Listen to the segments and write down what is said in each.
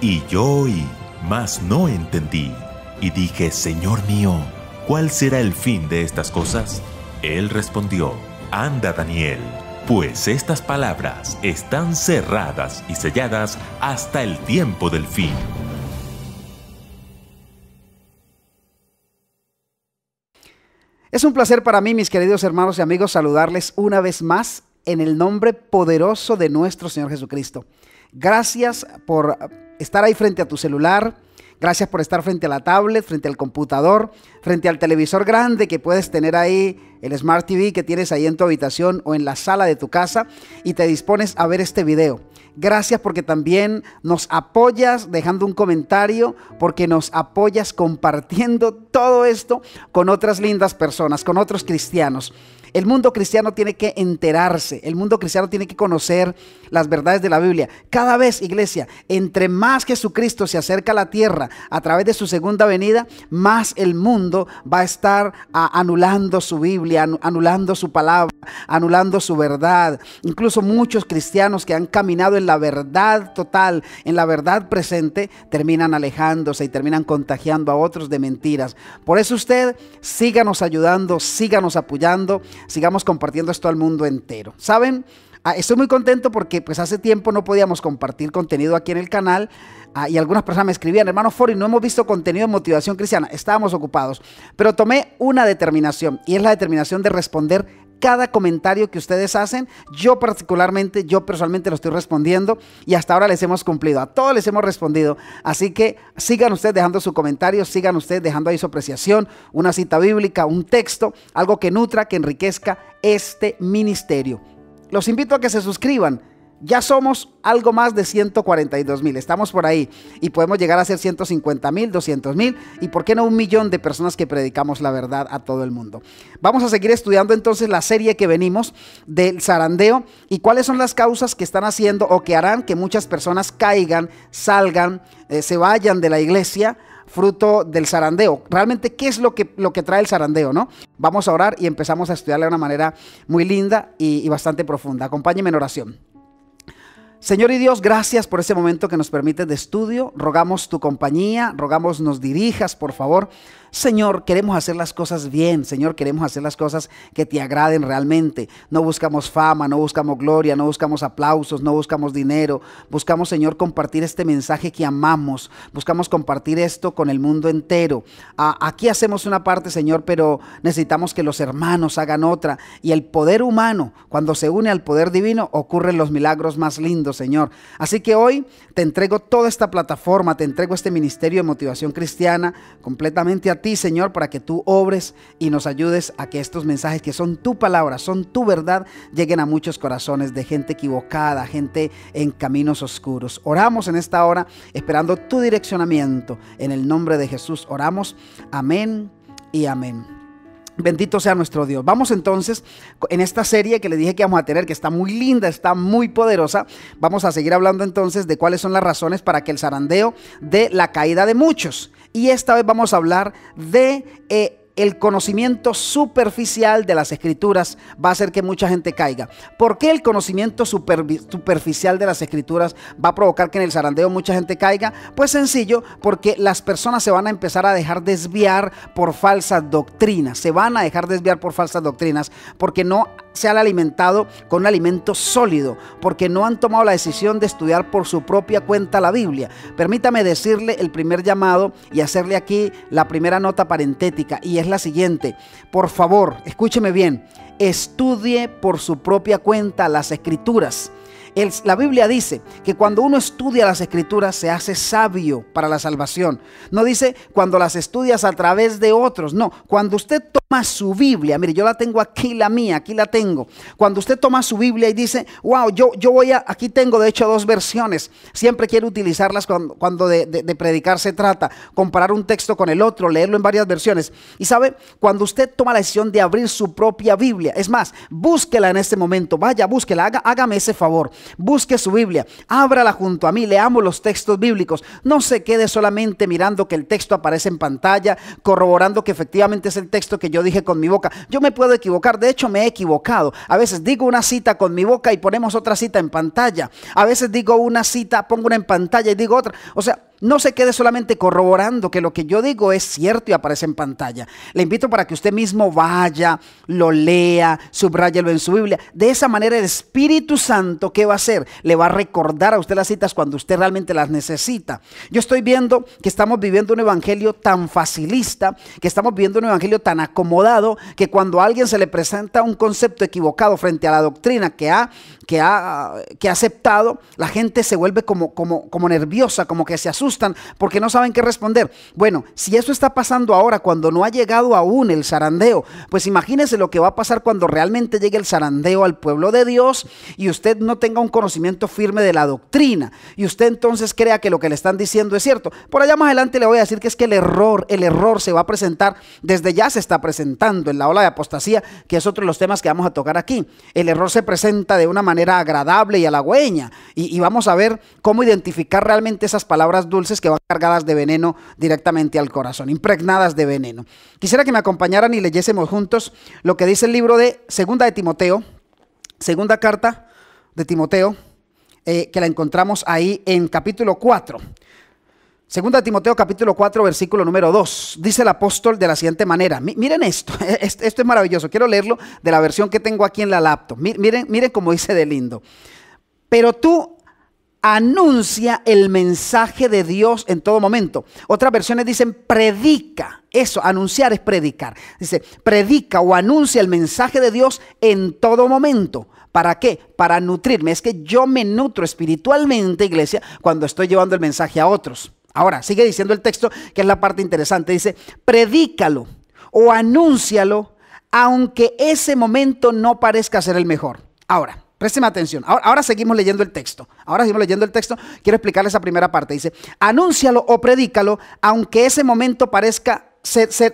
Y yo oí, mas no entendí. Y dije, Señor mío, ¿cuál será el fin de estas cosas? Él respondió, Anda Daniel, pues estas palabras están cerradas y selladas hasta el tiempo del fin. Es un placer para mí, mis queridos hermanos y amigos, saludarles una vez más en el nombre poderoso de nuestro Señor Jesucristo. Gracias por estar ahí frente a tu celular. Gracias por estar frente a la tablet, frente al computador, frente al televisor grande que puedes tener ahí, el Smart TV que tienes ahí en tu habitación o en la sala de tu casa y te dispones a ver este video. Gracias porque también nos apoyas dejando un comentario, porque nos apoyas compartiendo todo esto con otras lindas personas, con otros cristianos. El mundo cristiano tiene que enterarse, el mundo cristiano tiene que conocer las verdades de la Biblia. Cada vez, iglesia, entre más Jesucristo se acerca a la tierra a través de su segunda venida, más el mundo va a estar ah, anulando su Biblia, anulando su palabra, anulando su verdad. Incluso muchos cristianos que han caminado en la verdad total, en la verdad presente, terminan alejándose y terminan contagiando a otros de mentiras. Por eso usted síganos ayudando, síganos apoyando, sigamos compartiendo esto al mundo entero. ¿Saben? Ah, estoy muy contento porque pues hace tiempo no podíamos compartir contenido aquí en el canal ah, y algunas personas me escribían, hermano Fori, no hemos visto contenido de motivación cristiana, estábamos ocupados, pero tomé una determinación y es la determinación de responder cada comentario que ustedes hacen. Yo particularmente, yo personalmente lo estoy respondiendo y hasta ahora les hemos cumplido. A todos les hemos respondido. Así que sigan ustedes dejando su comentario, sigan ustedes dejando ahí su apreciación, una cita bíblica, un texto, algo que nutra, que enriquezca este ministerio. Los invito a que se suscriban ya somos algo más de 142 mil, estamos por ahí y podemos llegar a ser 150 mil, 200 mil y por qué no un millón de personas que predicamos la verdad a todo el mundo. Vamos a seguir estudiando entonces la serie que venimos del zarandeo y cuáles son las causas que están haciendo o que harán que muchas personas caigan, salgan, eh, se vayan de la iglesia fruto del zarandeo. Realmente, ¿qué es lo que, lo que trae el zarandeo? ¿no? Vamos a orar y empezamos a estudiarla de una manera muy linda y, y bastante profunda. Acompáñenme en oración. Señor y Dios, gracias por ese momento que nos permite de estudio. Rogamos tu compañía, rogamos nos dirijas, por favor. Señor, queremos hacer las cosas bien, Señor, queremos hacer las cosas que te agraden realmente. No buscamos fama, no buscamos gloria, no buscamos aplausos, no buscamos dinero. Buscamos, Señor, compartir este mensaje que amamos. Buscamos compartir esto con el mundo entero. Aquí hacemos una parte, Señor, pero necesitamos que los hermanos hagan otra. Y el poder humano, cuando se une al poder divino, ocurren los milagros más lindos Señor. Así que hoy te entrego toda esta plataforma, te entrego este ministerio de motivación cristiana completamente a ti, Señor, para que tú obres y nos ayudes a que estos mensajes que son tu palabra, son tu verdad, lleguen a muchos corazones de gente equivocada, gente en caminos oscuros. Oramos en esta hora esperando tu direccionamiento. En el nombre de Jesús oramos. Amén y amén. Bendito sea nuestro Dios. Vamos entonces en esta serie que le dije que vamos a tener, que está muy linda, está muy poderosa. Vamos a seguir hablando entonces de cuáles son las razones para que el zarandeo de la caída de muchos. Y esta vez vamos a hablar de eh, el conocimiento superficial de las escrituras va a hacer que mucha gente caiga. ¿Por qué el conocimiento superficial de las escrituras va a provocar que en el zarandeo mucha gente caiga? Pues sencillo, porque las personas se van a empezar a dejar desviar por falsas doctrinas. Se van a dejar desviar por falsas doctrinas porque no se han alimentado con un alimento sólido, porque no han tomado la decisión de estudiar por su propia cuenta la Biblia. Permítame decirle el primer llamado y hacerle aquí la primera nota parentética, y es la siguiente. Por favor, escúcheme bien, estudie por su propia cuenta las escrituras la Biblia dice que cuando uno estudia las escrituras se hace sabio para la salvación. No dice cuando las estudias a través de otros, no, cuando usted toma su Biblia, mire, yo la tengo aquí, la mía, aquí la tengo. Cuando usted toma su Biblia y dice, wow, yo, yo voy a, aquí tengo de hecho dos versiones, siempre quiero utilizarlas cuando, de, predicar se trata, comparar un texto con el otro, leerlo en varias versiones. Y sabe, cuando usted toma la decisión de abrir su propia Biblia, es más, búsquela en este momento, vaya, búsquela, hágame ese favor. Busque su Biblia, ábrala junto a mí, leamos los textos bíblicos. No se quede solamente mirando que el texto aparece en pantalla, corroborando que efectivamente es el texto que yo dije con mi boca. Yo me puedo equivocar, de hecho me he equivocado. A veces digo una cita con mi boca y ponemos otra cita en pantalla. A veces digo una cita, pongo una en pantalla y digo otra. O sea, no se quede solamente corroborando que lo que yo digo es cierto y aparece en pantalla. Le invito para que usted mismo vaya, lo lea, subráyelo en su Biblia. De esa manera el Espíritu Santo, ¿qué va a hacer? Le va a recordar a usted las citas cuando usted realmente las necesita. Yo estoy viendo que estamos viviendo un evangelio tan facilista, que estamos viviendo un evangelio tan acomodado, que cuando a alguien se le presenta un concepto equivocado frente a la doctrina que ha, que ha, ha aceptado, la gente se vuelve como, como, como nerviosa, como que se asusta porque no saben qué responder. Bueno, si eso está pasando ahora cuando no ha llegado aún el zarandeo, pues imagínese lo que va a pasar cuando realmente llegue el zarandeo al pueblo de Dios y usted no tenga un conocimiento firme de la doctrina y usted entonces crea que lo que le están diciendo es cierto. Por allá más adelante le voy a decir que es que el error, el error se va a presentar, desde ya se está presentando en la ola de apostasía, que es otro de los temas que vamos a tocar aquí. El error se presenta de una manera agradable y halagüeña y, y vamos a ver cómo identificar realmente esas palabras duras dulces que van cargadas de veneno directamente al corazón, impregnadas de veneno. Quisiera que me acompañaran y leyésemos juntos lo que dice el libro de Segunda de Timoteo, segunda carta de Timoteo, eh, que la encontramos ahí en capítulo 4. Segunda de Timoteo capítulo 4 versículo número 2. Dice el apóstol de la siguiente manera. Miren esto, esto es maravilloso. Quiero leerlo de la versión que tengo aquí en la laptop. Miren, miren cómo dice de lindo. Pero tú anuncia el mensaje de Dios en todo momento. Otras versiones dicen predica. Eso, anunciar es predicar. Dice, predica o anuncia el mensaje de Dios en todo momento. ¿Para qué? Para nutrirme. Es que yo me nutro espiritualmente, iglesia, cuando estoy llevando el mensaje a otros. Ahora, sigue diciendo el texto, que es la parte interesante. Dice, predícalo o anúncialo, aunque ese momento no parezca ser el mejor. Ahora, Présteme atención. Ahora, seguimos leyendo el texto. Ahora seguimos leyendo el texto. Quiero explicarles esa primera parte. Dice, anúncialo o predícalo, aunque ese momento parezca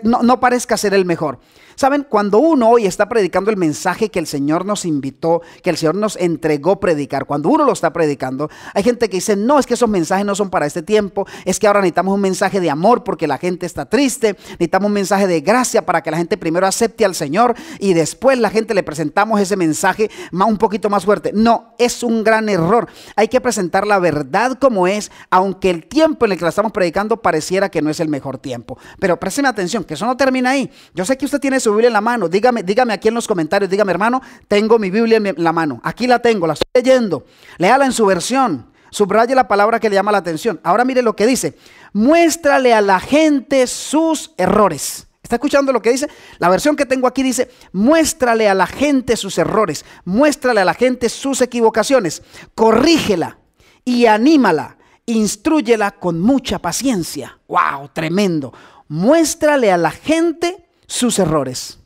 no parezca ser el mejor. Saben, cuando uno hoy está predicando el mensaje que el Señor nos invitó, que el Señor nos entregó predicar, cuando uno lo está predicando, hay gente que dice, no, es que esos mensajes no son para este tiempo, es que ahora necesitamos un mensaje de amor porque la gente está triste, necesitamos un mensaje de gracia para que la gente primero acepte al Señor y después la gente le presentamos ese mensaje más, un poquito más fuerte. No, es un gran error. Hay que presentar la verdad como es, aunque el tiempo en el que la estamos predicando pareciera que no es el mejor tiempo. Pero presten atención, que eso no termina ahí. Yo sé que usted tiene su Biblia en la mano. Dígame, dígame aquí en los comentarios, dígame hermano, tengo mi Biblia en la mano. Aquí la tengo, la estoy leyendo. Léala en su versión. Subraye la palabra que le llama la atención. Ahora mire lo que dice. Muéstrale a la gente sus errores. ¿Está escuchando lo que dice? La versión que tengo aquí dice, muéstrale a la gente sus errores, muéstrale a la gente sus equivocaciones, corrígela y anímala, instruyela con mucha paciencia. ¡Wow! Tremendo. Muéstrale a la gente sus errores.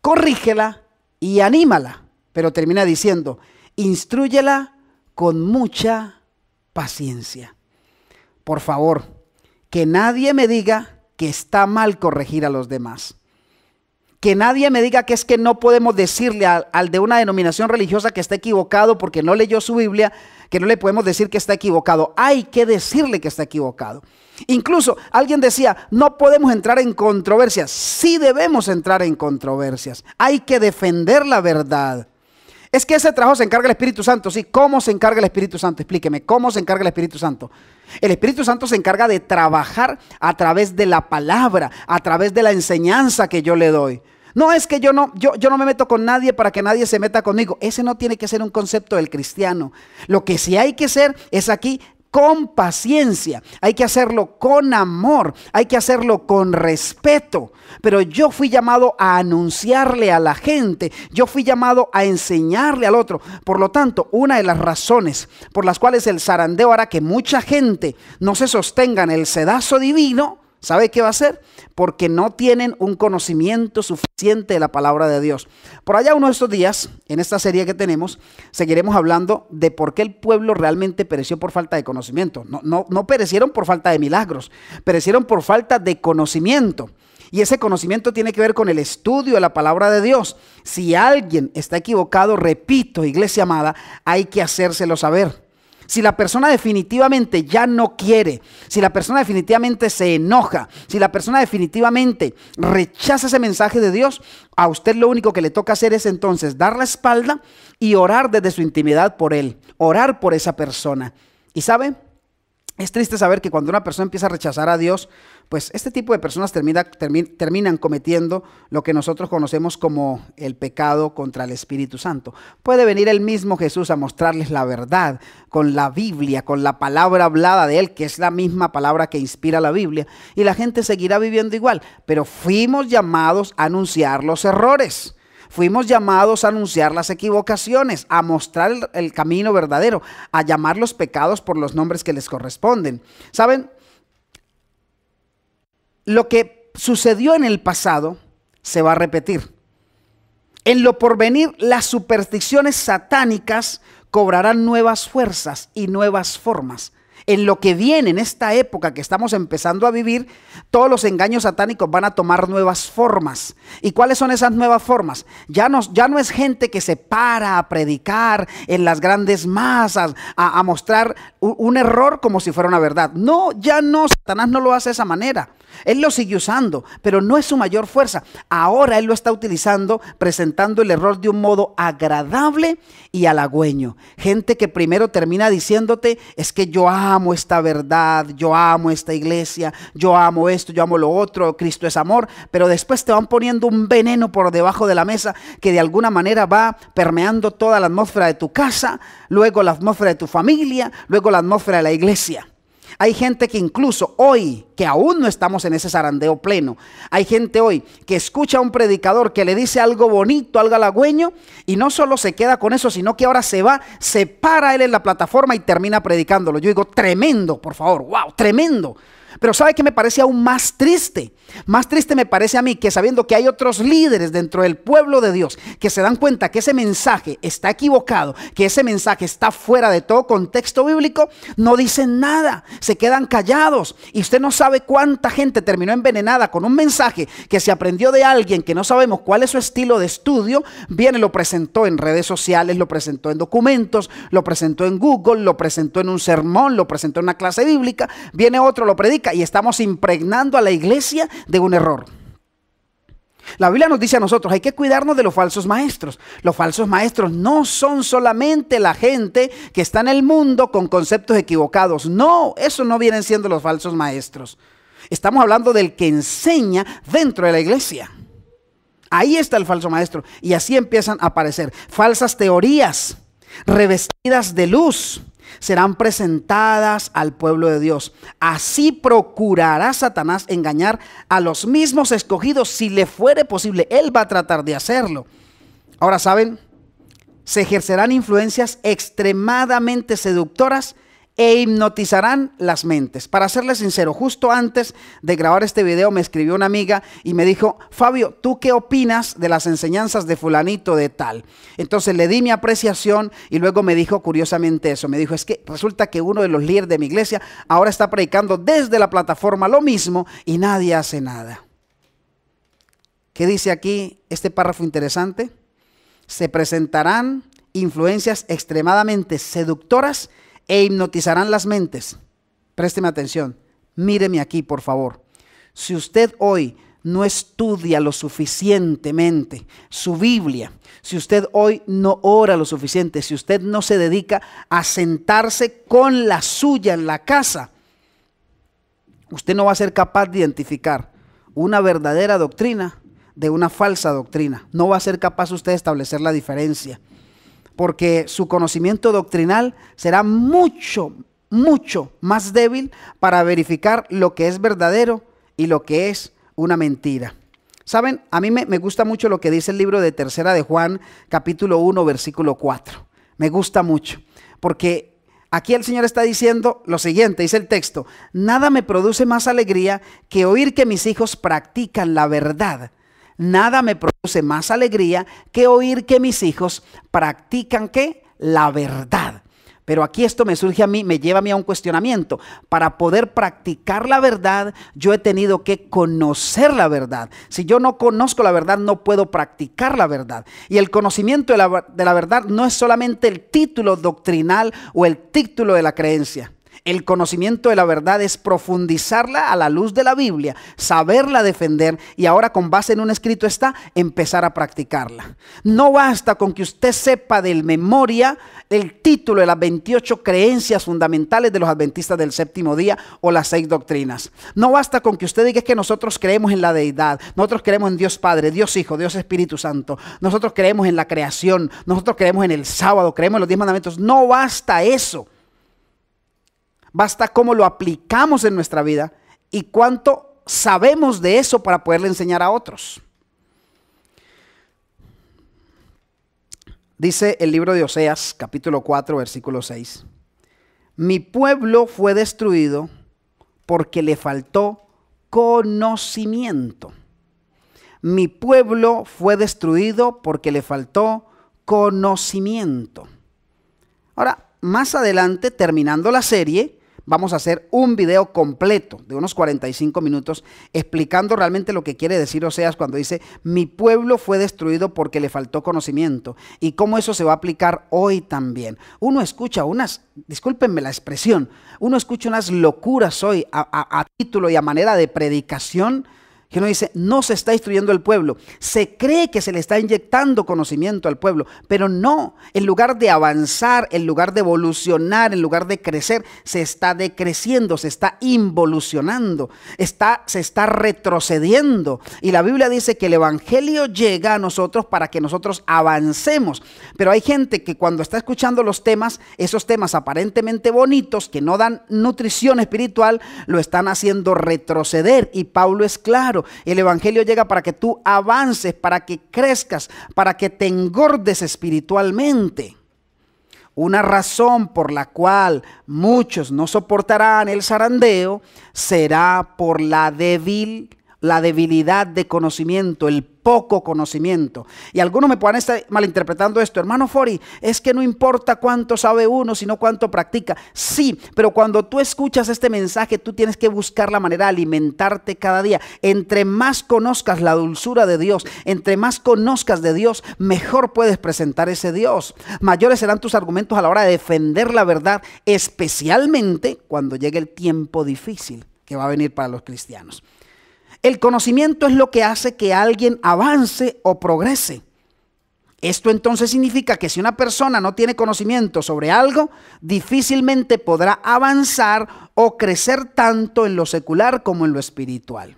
Corrígela y anímala, pero termina diciendo, instruyela con mucha paciencia. Por favor, que nadie me diga que está mal corregir a los demás. Que nadie me diga que es que no podemos decirle al, al de una denominación religiosa que está equivocado porque no leyó su Biblia, que no le podemos decir que está equivocado, hay que decirle que está equivocado. Incluso alguien decía, no podemos entrar en controversias, sí debemos entrar en controversias, hay que defender la verdad. Es que ese trabajo se encarga el Espíritu Santo, sí, ¿cómo se encarga el Espíritu Santo? Explíqueme, ¿cómo se encarga el Espíritu Santo? El Espíritu Santo se encarga de trabajar a través de la palabra, a través de la enseñanza que yo le doy. No es que yo no, yo, yo no me meto con nadie para que nadie se meta conmigo. Ese no tiene que ser un concepto del cristiano. Lo que sí hay que ser es aquí con paciencia, hay que hacerlo con amor, hay que hacerlo con respeto. Pero yo fui llamado a anunciarle a la gente, yo fui llamado a enseñarle al otro. Por lo tanto, una de las razones por las cuales el zarandeo hará que mucha gente no se sostenga en el sedazo divino ¿Sabe qué va a hacer? Porque no tienen un conocimiento suficiente de la palabra de Dios. Por allá uno de estos días, en esta serie que tenemos, seguiremos hablando de por qué el pueblo realmente pereció por falta de conocimiento. No, no, no perecieron por falta de milagros, perecieron por falta de conocimiento. Y ese conocimiento tiene que ver con el estudio de la palabra de Dios. Si alguien está equivocado, repito, iglesia amada, hay que hacérselo saber. Si la persona definitivamente ya no quiere, si la persona definitivamente se enoja, si la persona definitivamente rechaza ese mensaje de Dios, a usted lo único que le toca hacer es entonces dar la espalda y orar desde su intimidad por él, orar por esa persona. ¿Y sabe? Es triste saber que cuando una persona empieza a rechazar a Dios, pues este tipo de personas terminan cometiendo lo que nosotros conocemos como el pecado contra el Espíritu Santo. Puede venir el mismo Jesús a mostrarles la verdad con la Biblia, con la palabra hablada de Él, que es la misma palabra que inspira la Biblia, y la gente seguirá viviendo igual. Pero fuimos llamados a anunciar los errores. Fuimos llamados a anunciar las equivocaciones, a mostrar el, camino verdadero, a llamar los pecados por los nombres que les corresponden. ¿Saben? lo que sucedió en el pasado se va a repetir. En lo porvenir, las supersticiones satánicas cobrarán nuevas fuerzas y nuevas formas en lo que viene, en esta época que estamos empezando a vivir, todos los engaños satánicos van a tomar nuevas formas. ¿Y cuáles son esas nuevas formas? Ya no, ya no es gente que se para a predicar en las grandes masas, a, mostrar un, un error como si fuera una verdad. No, ya no, Satanás no lo hace de esa manera. Él lo sigue usando, pero no es su mayor fuerza. Ahora él lo está utilizando presentando el error de un modo agradable y halagüeño. Gente que primero termina diciéndote, es que yo amo amo esta verdad, yo amo esta iglesia, yo amo esto, yo amo lo otro, Cristo es amor, pero después te van poniendo un veneno por debajo de la mesa que de alguna manera va permeando toda la atmósfera de tu casa, luego la atmósfera de tu familia, luego la atmósfera de la iglesia. Hay gente que incluso hoy, que aún no estamos en ese zarandeo pleno, hay gente hoy que escucha a un predicador que le dice algo bonito, algo halagüeño, y no solo se queda con eso, sino que ahora se va, se para él en la plataforma y termina predicándolo. Yo digo, tremendo, por favor, wow, tremendo. Pero ¿sabe qué me parece aún más triste? Más triste me parece a mí que sabiendo que hay otros líderes dentro del pueblo de Dios que se dan cuenta que ese mensaje está equivocado, que ese mensaje está fuera de todo contexto bíblico, no dicen nada, se quedan callados. Y usted no sabe cuánta gente terminó envenenada con un mensaje que se aprendió de alguien que no sabemos cuál es su estilo de estudio, viene, lo presentó en redes sociales, lo presentó en documentos, lo presentó en Google, lo presentó en un sermón, lo presentó en una clase bíblica, viene otro, lo predica y estamos impregnando a la iglesia de un error. La Biblia nos dice a nosotros, hay que cuidarnos de los falsos maestros. Los falsos maestros no son solamente la gente que está en el mundo con conceptos equivocados. No, eso no vienen siendo los falsos maestros. Estamos hablando del que enseña dentro de la iglesia. Ahí está el falso maestro. Y así empiezan a aparecer falsas teorías revestidas de luz serán presentadas al pueblo de Dios. Así procurará Satanás engañar a los mismos escogidos si le fuere posible. Él va a tratar de hacerlo. Ahora, ¿saben? Se ejercerán influencias extremadamente seductoras e hipnotizarán las mentes. Para serles sincero, justo antes de grabar este video me escribió una amiga y me dijo, Fabio, ¿tú qué opinas de las enseñanzas de fulanito de tal? Entonces le di mi apreciación y luego me dijo curiosamente eso, me dijo, es que resulta que uno de los líderes de mi iglesia ahora está predicando desde la plataforma lo mismo y nadie hace nada. ¿Qué dice aquí este párrafo interesante? Se presentarán influencias extremadamente seductoras e hipnotizarán las mentes. Présteme atención, míreme aquí, por favor. Si usted hoy no estudia lo suficientemente su Biblia, si usted hoy no ora lo suficiente, si usted no se dedica a sentarse con la suya en la casa, usted no va a ser capaz de identificar una verdadera doctrina de una falsa doctrina. No va a ser capaz usted de establecer la diferencia porque su conocimiento doctrinal será mucho, mucho más débil para verificar lo que es verdadero y lo que es una mentira. Saben, a mí me, gusta mucho lo que dice el libro de Tercera de Juan, capítulo 1, versículo 4. Me gusta mucho, porque aquí el Señor está diciendo lo siguiente, dice el texto, nada me produce más alegría que oír que mis hijos practican la verdad nada me produce más alegría que oír que mis hijos practican qué? La verdad. Pero aquí esto me surge a mí, me lleva a mí a un cuestionamiento. Para poder practicar la verdad, yo he tenido que conocer la verdad. Si yo no conozco la verdad, no puedo practicar la verdad. Y el conocimiento de la, de la verdad no es solamente el título doctrinal o el título de la creencia. El conocimiento de la verdad es profundizarla a la luz de la Biblia, saberla defender y ahora con base en un escrito está empezar a practicarla. No basta con que usted sepa del memoria el título de las 28 creencias fundamentales de los adventistas del séptimo día o las seis doctrinas. No basta con que usted diga que nosotros creemos en la deidad, nosotros creemos en Dios Padre, Dios Hijo, Dios Espíritu Santo, nosotros creemos en la creación, nosotros creemos en el sábado, creemos en los diez mandamientos. No basta eso basta cómo lo aplicamos en nuestra vida y cuánto sabemos de eso para poderle enseñar a otros. Dice el libro de Oseas, capítulo 4, versículo 6. Mi pueblo fue destruido porque le faltó conocimiento. Mi pueblo fue destruido porque le faltó conocimiento. Ahora, más adelante, terminando la serie, vamos a hacer un video completo de unos 45 minutos explicando realmente lo que quiere decir Oseas cuando dice, mi pueblo fue destruido porque le faltó conocimiento y cómo eso se va a aplicar hoy también. Uno escucha unas, discúlpenme la expresión, uno escucha unas locuras hoy a, a título y a manera de predicación que dice, no se está instruyendo el pueblo. Se cree que se le está inyectando conocimiento al pueblo, pero no. En lugar de avanzar, en lugar de evolucionar, en lugar de crecer, se está decreciendo, se está involucionando, está, se está retrocediendo. Y la Biblia dice que el Evangelio llega a nosotros para que nosotros avancemos. Pero hay gente que cuando está escuchando los temas, esos temas aparentemente bonitos, que no dan nutrición espiritual, lo están haciendo retroceder. Y Pablo es claro el Evangelio llega para que tú avances, para que crezcas, para que te engordes espiritualmente. Una razón por la cual muchos no soportarán el zarandeo será por la débil la debilidad de conocimiento, el poco conocimiento. Y algunos me puedan estar malinterpretando esto. Hermano Fori, es que no importa cuánto sabe uno, sino cuánto practica. Sí, pero cuando tú escuchas este mensaje, tú tienes que buscar la manera de alimentarte cada día. Entre más conozcas la dulzura de Dios, entre más conozcas de Dios, mejor puedes presentar ese Dios. Mayores serán tus argumentos a la hora de defender la verdad, especialmente cuando llegue el tiempo difícil que va a venir para los cristianos. El conocimiento es lo que hace que alguien avance o progrese. Esto entonces significa que si una persona no tiene conocimiento sobre algo, difícilmente podrá avanzar o crecer tanto en lo secular como en lo espiritual.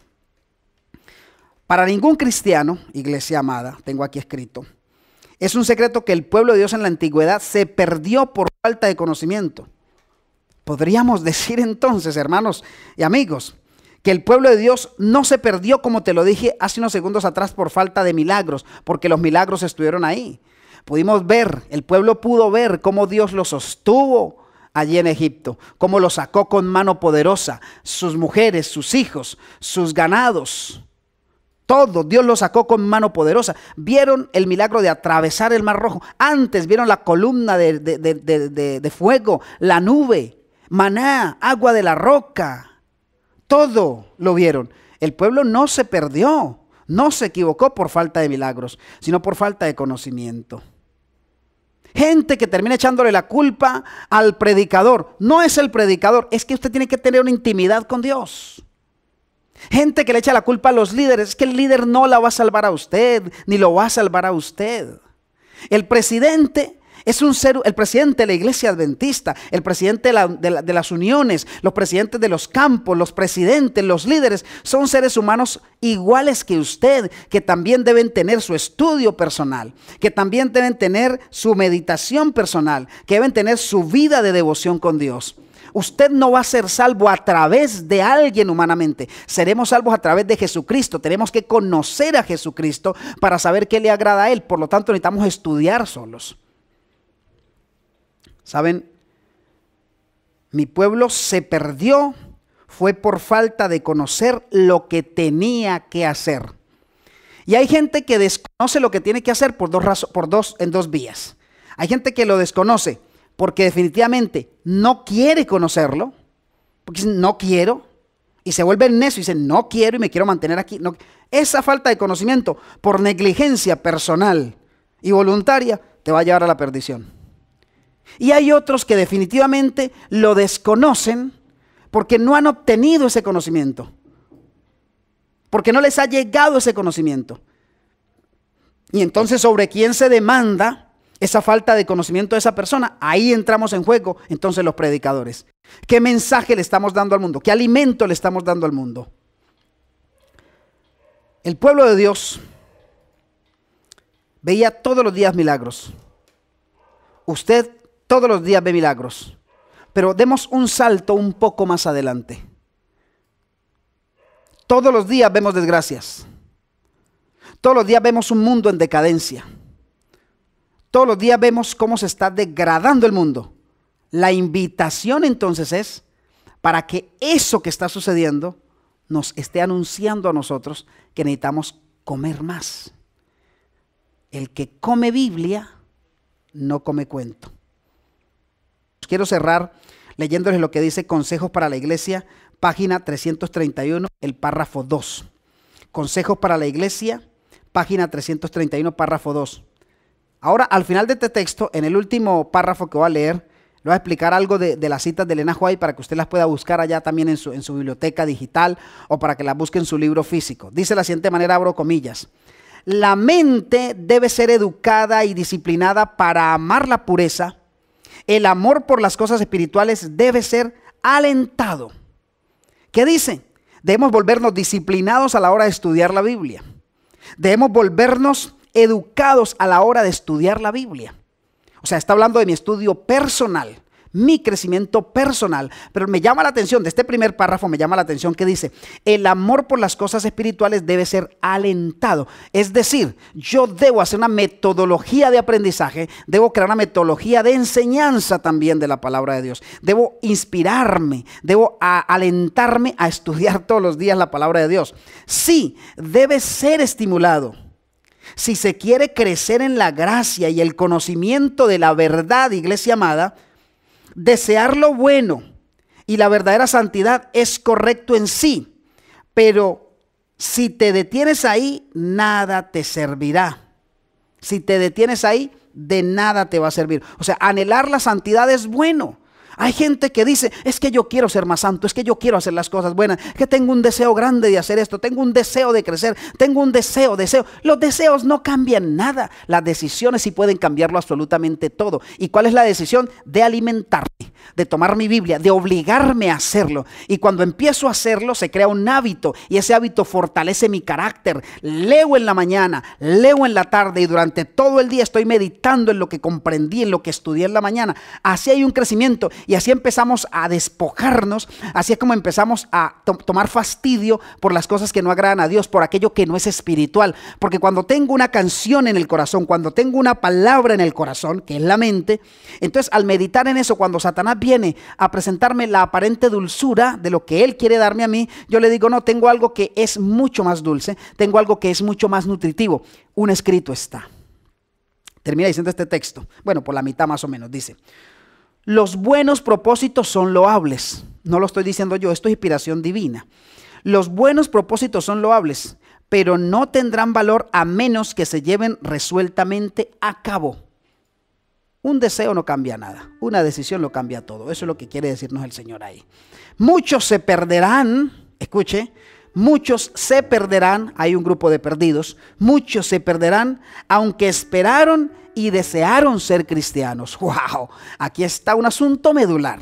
Para ningún cristiano, iglesia amada, tengo aquí escrito, es un secreto que el pueblo de Dios en la antigüedad se perdió por falta de conocimiento. Podríamos decir entonces, hermanos y amigos, que el pueblo de Dios no se perdió, como te lo dije hace unos segundos atrás, por falta de milagros, porque los milagros estuvieron ahí. Pudimos ver, el pueblo pudo ver cómo Dios lo sostuvo allí en Egipto, cómo lo sacó con mano poderosa, sus mujeres, sus hijos, sus ganados. Todo Dios lo sacó con mano poderosa. Vieron el milagro de atravesar el Mar Rojo. Antes vieron la columna de, de fuego, la nube, maná, agua de la roca todo lo vieron. El pueblo no se perdió, no se equivocó por falta de milagros, sino por falta de conocimiento. Gente que termina echándole la culpa al predicador. No es el predicador, es que usted tiene que tener una intimidad con Dios. Gente que le echa la culpa a los líderes, es que el líder no la va a salvar a usted, ni lo va a salvar a usted. El presidente es un ser, el presidente de la iglesia adventista, el presidente de, las uniones, los presidentes de los campos, los presidentes, los líderes, son seres humanos iguales que usted, que también deben tener su estudio personal, que también deben tener su meditación personal, que deben tener su vida de devoción con Dios. Usted no va a ser salvo a través de alguien humanamente. Seremos salvos a través de Jesucristo. Tenemos que conocer a Jesucristo para saber qué le agrada a Él. Por lo tanto, necesitamos estudiar solos. ¿Saben? Mi pueblo se perdió, fue por falta de conocer lo que tenía que hacer. Y hay gente que desconoce lo que tiene que hacer por dos, por dos, en dos vías. Hay gente que lo desconoce porque definitivamente no quiere conocerlo, porque dice, no quiero, y se vuelve necio y dice, no quiero y me quiero mantener aquí. Esa falta de conocimiento por negligencia personal y voluntaria te va a llevar a la perdición. Y hay otros que definitivamente lo desconocen porque no han obtenido ese conocimiento, porque no les ha llegado ese conocimiento. Y entonces, ¿sobre quién se demanda esa falta de conocimiento de esa persona? Ahí entramos en juego, entonces, los predicadores. ¿Qué mensaje le estamos dando al mundo? ¿Qué alimento le estamos dando al mundo? El pueblo de Dios veía todos los días milagros. Usted todos los días ve milagros. Pero demos un salto un poco más adelante. Todos los días vemos desgracias. Todos los días vemos un mundo en decadencia. Todos los días vemos cómo se está degradando el mundo. La invitación entonces es para que eso que está sucediendo nos esté anunciando a nosotros que necesitamos comer más. El que come Biblia no come cuento. Quiero cerrar leyéndoles lo que dice Consejos para la Iglesia, página 331, el párrafo 2. Consejos para la Iglesia, página 331, párrafo 2. Ahora, al final de este texto, en el último párrafo que voy a leer, le voy a explicar algo de, las citas de Elena White para que usted las pueda buscar allá también en su, en su biblioteca digital o para que las busque en su libro físico. Dice la siguiente manera, abro comillas. La mente debe ser educada y disciplinada para amar la pureza el amor por las cosas espirituales debe ser alentado. ¿Qué dice? Debemos volvernos disciplinados a la hora de estudiar la Biblia. Debemos volvernos educados a la hora de estudiar la Biblia. O sea, está hablando de mi estudio personal mi crecimiento personal. Pero me llama la atención, de este primer párrafo me llama la atención que dice, el amor por las cosas espirituales debe ser alentado. Es decir, yo debo hacer una metodología de aprendizaje, debo crear una metodología de enseñanza también de la palabra de Dios. Debo inspirarme, debo alentarme a estudiar todos los días la palabra de Dios. Sí, debe ser estimulado. Si se quiere crecer en la gracia y el conocimiento de la verdad, iglesia amada, desear lo bueno y la verdadera santidad es correcto en sí, pero si te detienes ahí, nada te servirá. Si te detienes ahí, de nada te va a servir. O sea, anhelar la santidad es bueno, hay gente que dice, es que yo quiero ser más santo, es que yo quiero hacer las cosas buenas, que tengo un deseo grande de hacer esto, tengo un deseo de crecer, tengo un deseo, deseo. Los deseos no cambian nada, las decisiones sí pueden cambiarlo absolutamente todo. ¿Y cuál es la decisión? De alimentarme, de tomar mi Biblia, de obligarme a hacerlo. Y cuando empiezo a hacerlo, se crea un hábito y ese hábito fortalece mi carácter. Leo en la mañana, leo en la tarde y durante todo el día estoy meditando en lo que comprendí, en lo que estudié en la mañana. Así hay un crecimiento y así empezamos a despojarnos, así es como empezamos a tomar fastidio por las cosas que no agradan a Dios, por aquello que no es espiritual. Porque cuando tengo una canción en el corazón, cuando tengo una palabra en el corazón, que es la mente, entonces al meditar en eso, cuando Satanás viene a presentarme la aparente dulzura de lo que él quiere darme a mí, yo le digo, no, tengo algo que es mucho más dulce, tengo algo que es mucho más nutritivo. Un escrito está. Termina diciendo este texto, bueno, por la mitad más o menos, dice. Los buenos propósitos son loables. No lo estoy diciendo yo, esto es inspiración divina. Los buenos propósitos son loables, pero no tendrán valor a menos que se lleven resueltamente a cabo. Un deseo no cambia nada, una decisión lo cambia todo. Eso es lo que quiere decirnos el Señor ahí. Muchos se perderán, escuche, muchos se perderán, hay un grupo de perdidos, muchos se perderán, aunque esperaron y desearon ser cristianos. ¡Wow! Aquí está un asunto medular.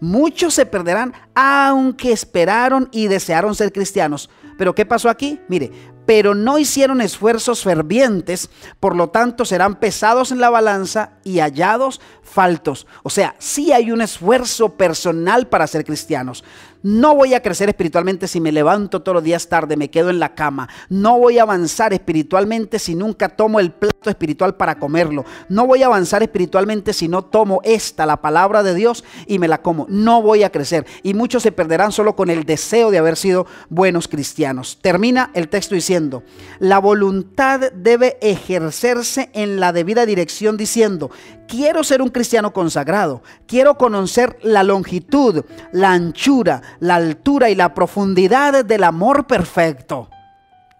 Muchos se perderán aunque esperaron y desearon ser cristianos. Pero ¿qué pasó aquí? Mire, pero no hicieron esfuerzos fervientes, por lo tanto serán pesados en la balanza y hallados faltos. O sea, sí hay un esfuerzo personal para ser cristianos. No voy a crecer espiritualmente si me levanto todos los días tarde, me quedo en la cama. No voy a avanzar espiritualmente si nunca tomo el plato espiritual para comerlo. No voy a avanzar espiritualmente si no tomo esta, la palabra de Dios, y me la como. No voy a crecer. Y muchos se perderán solo con el deseo de haber sido buenos cristianos. Termina el texto diciendo, la voluntad debe ejercerse en la debida dirección diciendo, Quiero ser un cristiano consagrado. Quiero conocer la longitud, la anchura, la altura y la profundidad del amor perfecto.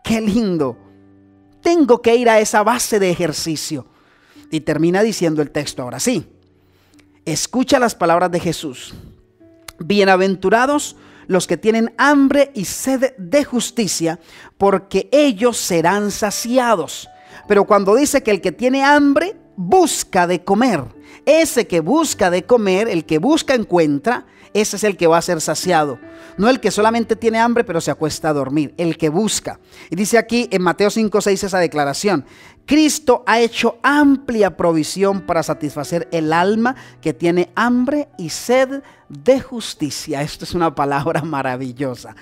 Qué lindo. Tengo que ir a esa base de ejercicio. Y termina diciendo el texto ahora sí. Escucha las palabras de Jesús. Bienaventurados los que tienen hambre y sed de justicia, porque ellos serán saciados. Pero cuando dice que el que tiene hambre busca de comer. Ese que busca de comer, el que busca encuentra, ese es el que va a ser saciado. No el que solamente tiene hambre pero se acuesta a dormir, el que busca. Y dice aquí en Mateo 5, 6 esa declaración. Cristo ha hecho amplia provisión para satisfacer el alma que tiene hambre y sed de justicia. Esto es una palabra maravillosa.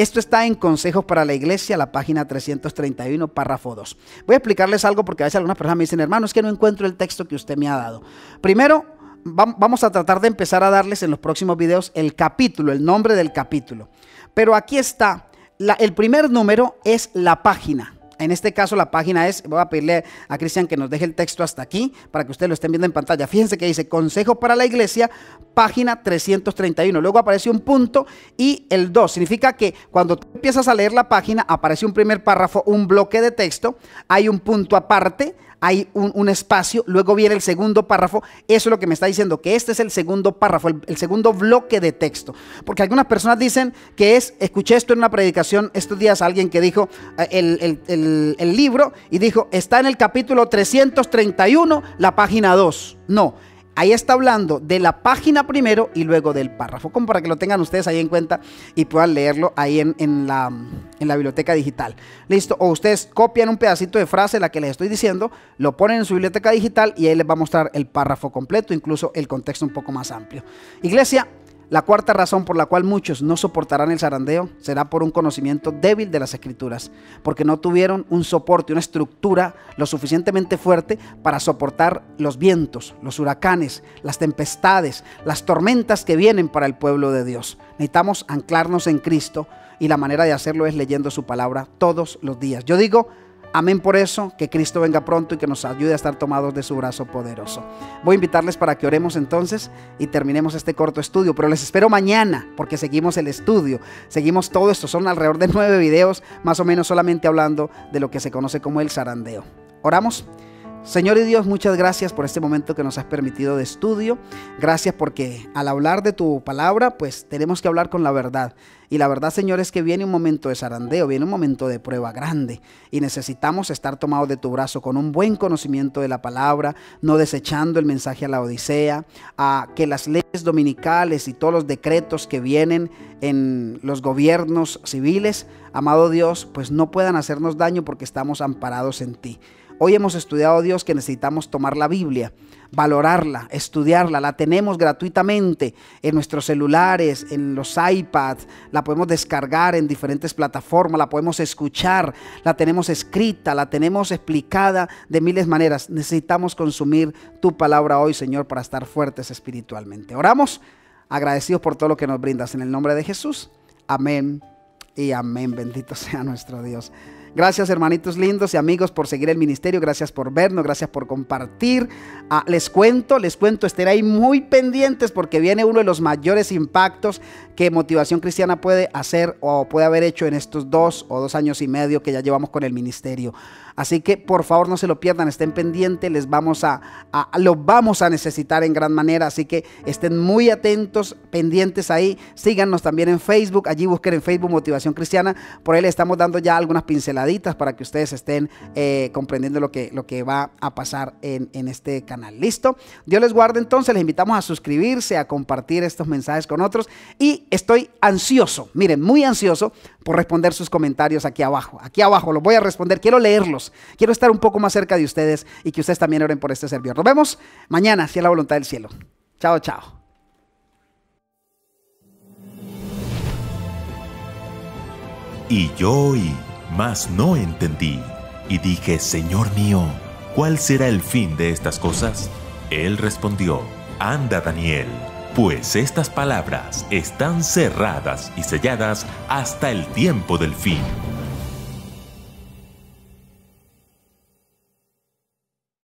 Esto está en Consejos para la Iglesia, la página 331, párrafo 2. Voy a explicarles algo porque a veces algunas personas me dicen, hermano, es que no encuentro el texto que usted me ha dado. Primero, vamos a tratar de empezar a darles en los próximos videos el capítulo, el nombre del capítulo. Pero aquí está, el primer número es la página. En este caso la página es, voy a pedirle a Cristian que nos deje el texto hasta aquí para que ustedes lo estén viendo en pantalla. Fíjense que dice Consejo para la Iglesia, página 331. Luego aparece un punto y el 2. Significa que cuando tú empiezas a leer la página aparece un primer párrafo, un bloque de texto, hay un punto aparte, hay un, espacio, luego viene el segundo párrafo, eso es lo que me está diciendo, que este es el segundo párrafo, el, segundo bloque de texto. Porque algunas personas dicen que es, escuché esto en una predicación estos días, alguien que dijo eh, el, el, el libro y dijo, está en el capítulo 331, la página 2. No Ahí está hablando de la página primero y luego del párrafo, como para que lo tengan ustedes ahí en cuenta y puedan leerlo ahí en, la, en la biblioteca digital. Listo, o ustedes copian un pedacito de frase, la que les estoy diciendo, lo ponen en su biblioteca digital y ahí les va a mostrar el párrafo completo, incluso el contexto un poco más amplio. Iglesia, la cuarta razón por la cual muchos no soportarán el zarandeo será por un conocimiento débil de las escrituras, porque no tuvieron un soporte, una estructura lo suficientemente fuerte para soportar los vientos, los huracanes, las tempestades, las tormentas que vienen para el pueblo de Dios. Necesitamos anclarnos en Cristo y la manera de hacerlo es leyendo su palabra todos los días. Yo digo, Amén por eso, que Cristo venga pronto y que nos ayude a estar tomados de su brazo poderoso. Voy a invitarles para que oremos entonces y terminemos este corto estudio, pero les espero mañana porque seguimos el estudio, seguimos todo esto, son alrededor de nueve videos, más o menos solamente hablando de lo que se conoce como el zarandeo. Oramos. Señor y Dios, muchas gracias por este momento que nos has permitido de estudio. Gracias porque al hablar de tu palabra, pues tenemos que hablar con la verdad. Y la verdad, Señor, es que viene un momento de zarandeo, viene un momento de prueba grande. Y necesitamos estar tomados de tu brazo con un buen conocimiento de la palabra, no desechando el mensaje a la Odisea, a que las leyes dominicales y todos los decretos que vienen en los gobiernos civiles, amado Dios, pues no puedan hacernos daño porque estamos amparados en ti. Hoy hemos estudiado Dios que necesitamos tomar la Biblia, valorarla, estudiarla. La tenemos gratuitamente en nuestros celulares, en los iPads, la podemos descargar en diferentes plataformas, la podemos escuchar, la tenemos escrita, la tenemos explicada de miles de maneras. Necesitamos consumir tu palabra hoy, Señor, para estar fuertes espiritualmente. Oramos agradecidos por todo lo que nos brindas. En el nombre de Jesús. Amén y amén. Bendito sea nuestro Dios. Gracias hermanitos lindos y amigos por seguir el ministerio, gracias por vernos, gracias por compartir. Ah, les cuento, les cuento, estén ahí muy pendientes porque viene uno de los mayores impactos que Motivación Cristiana puede hacer o puede haber hecho en estos dos o dos años y medio que ya llevamos con el ministerio. Así que por favor no se lo pierdan, estén pendientes, les vamos a, a vamos a necesitar en gran manera, así que estén muy atentos, pendientes ahí, síganos también en Facebook, allí busquen en Facebook Motivación Cristiana, por ahí le estamos dando ya algunas pinceladitas para que ustedes estén eh, comprendiendo lo que, lo que va a pasar en, en este canal. ¿Listo? Dios les guarde entonces, les invitamos a suscribirse, a compartir estos mensajes con otros y estoy ansioso, miren, muy ansioso por responder sus comentarios aquí abajo. Aquí abajo los voy a responder, quiero leerlos, quiero estar un poco más cerca de ustedes y que ustedes también oren por este servidor. Nos vemos mañana, si es la voluntad del cielo. Chao, chao. Y yo hoy más no entendí. Y dije, Señor mío, ¿cuál será el fin de estas cosas? Él respondió, Anda, Daniel pues estas palabras están cerradas y selladas hasta el tiempo del fin.